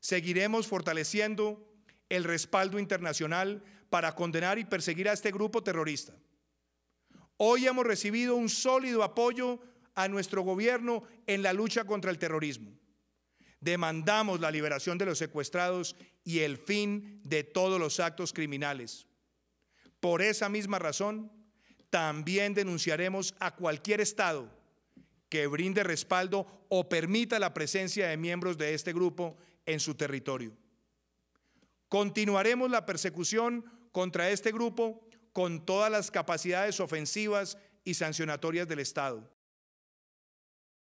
Seguiremos fortaleciendo el respaldo internacional para condenar y perseguir a este grupo terrorista. Hoy hemos recibido un sólido apoyo a nuestro gobierno en la lucha contra el terrorismo. Demandamos la liberación de los secuestrados y el fin de todos los actos criminales. Por esa misma razón, también denunciaremos a cualquier Estado que brinde respaldo o permita la presencia de miembros de este grupo en su territorio. Continuaremos la persecución contra este grupo con todas las capacidades ofensivas y sancionatorias del Estado.